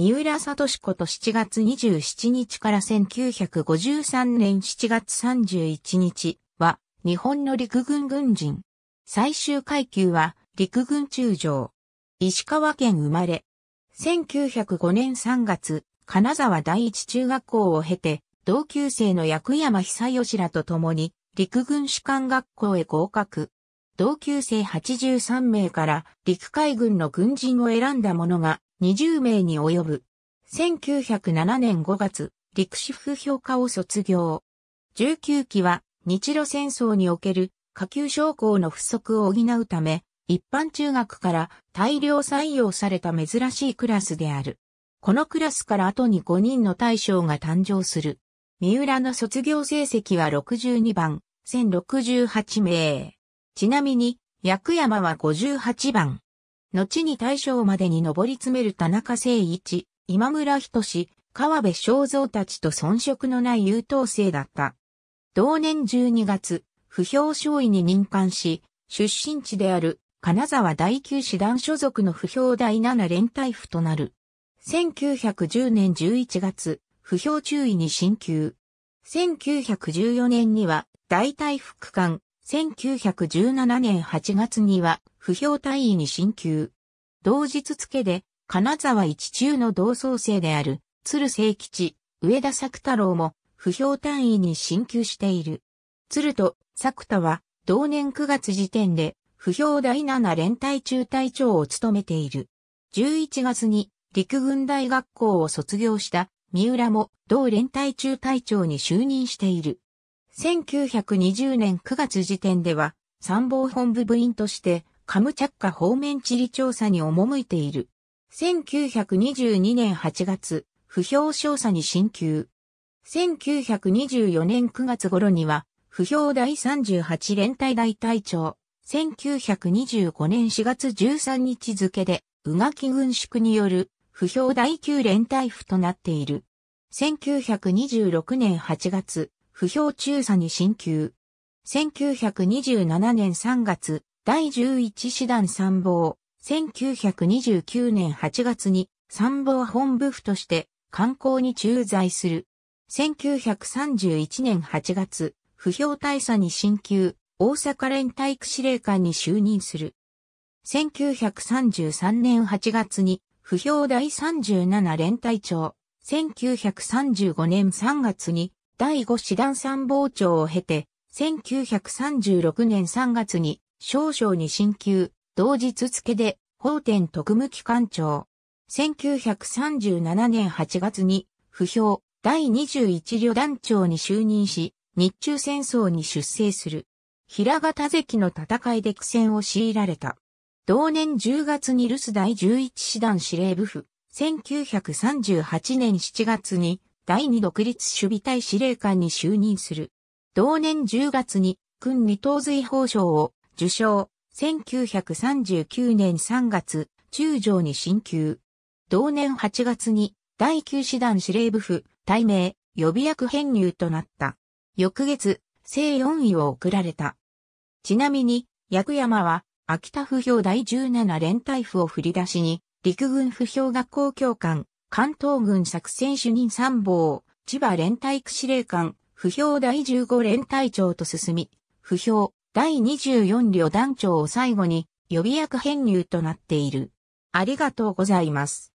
三浦聡子と7月27日から1953年7月31日は日本の陸軍軍人。最終階級は陸軍中将。石川県生まれ。1905年3月、金沢第一中学校を経て、同級生の薬山久義らと共に陸軍士官学校へ合格。同級生83名から陸海軍の軍人を選んだ者が20名に及ぶ。1907年5月、陸士府評価を卒業。19期は日露戦争における下級将校の不足を補うため、一般中学から大量採用された珍しいクラスである。このクラスから後に5人の大将が誕生する。三浦の卒業成績は62番、1068名。ちなみに、薬山は58番。後に大将までに上り詰める田中誠一、今村仁、川辺正造たちと遜色のない優等生だった。同年12月、不評少尉に任官し、出身地である金沢第九師団所属の不評第7連隊府となる。1910年11月、不評注意に進級。1914年には大隊副官、1917年8月には不評単位に進級。同日付で、金沢一中の同窓生である、鶴清吉、上田作太郎も、不評単位に進級している。鶴と作太は、同年9月時点で、不評第7連隊中隊長を務めている。11月に、陸軍大学校を卒業した、三浦も、同連隊中隊長に就任している。1920年9月時点では、参謀本部部員として、カムチャッカ方面地理調査に赴いている。1922年8月、不評調査に進級。1924年9月頃には、不評第38連隊大隊長。1925年4月13日付で、宇垣軍縮による、不評第9連隊府となっている。1926年8月、不評中佐に進級。1927年3月、第11師団参謀、1929年8月に参謀本部府として観光に駐在する。1931年8月、不評大佐に進級、大阪連体育司令官に就任する。1933年8月に、不評第37連隊長、1935年3月に、第5師団参謀長を経て、1936年3月に少々に進級、同日付で、法典特務機関長。1937年8月に、不評、第21旅団長に就任し、日中戦争に出征する。平形関の戦いで苦戦を強いられた。同年10月に留守第11師団司令部府、1938年7月に第2独立守備隊司令官に就任する。同年10月に、軍二等随法省を受賞、1939年3月、中将に進級。同年8月に、第9師団司令部府、大名、予備役編入となった。翌月、正4位を送られた。ちなみに、薬山は、秋田府評第17連隊府を振り出しに、陸軍府評学校教官、関東軍作戦主任参謀、千葉連隊区司令官、府評第15連隊長と進み、府評、第24旅団長を最後に予備役編入となっている。ありがとうございます。